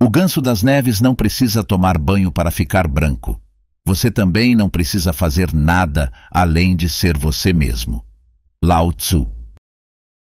O ganso das neves não precisa tomar banho para ficar branco. Você também não precisa fazer nada além de ser você mesmo. Lao Tzu